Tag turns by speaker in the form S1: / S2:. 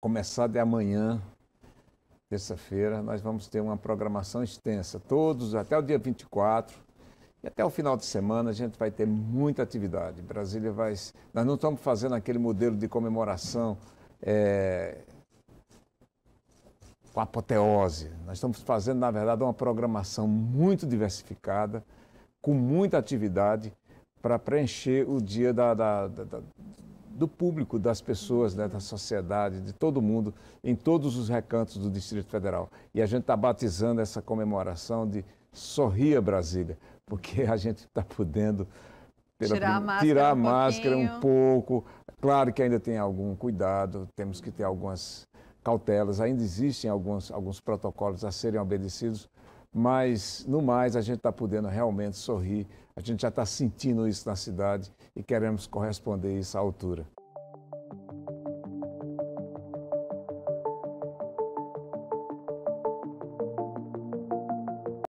S1: começar de amanhã, terça-feira, nós vamos ter uma programação extensa, todos até o dia 24. E até o final de semana a gente vai ter muita atividade. Brasília vai. Nós não estamos fazendo aquele modelo de comemoração é, com apoteose. Nós estamos fazendo, na verdade, uma programação muito diversificada, com muita atividade, para preencher o dia da, da, da, do público, das pessoas, né, da sociedade, de todo mundo, em todos os recantos do Distrito Federal. E a gente está batizando essa comemoração de Sorria Brasília, porque a gente está podendo
S2: tirar, a máscara,
S1: tirar a um, um pouco. Claro que ainda tem algum cuidado, temos que ter algumas cautelas, ainda existem alguns, alguns protocolos a serem obedecidos, mas no mais a gente está podendo realmente sorrir, a gente já está sentindo isso na cidade e queremos corresponder isso à altura.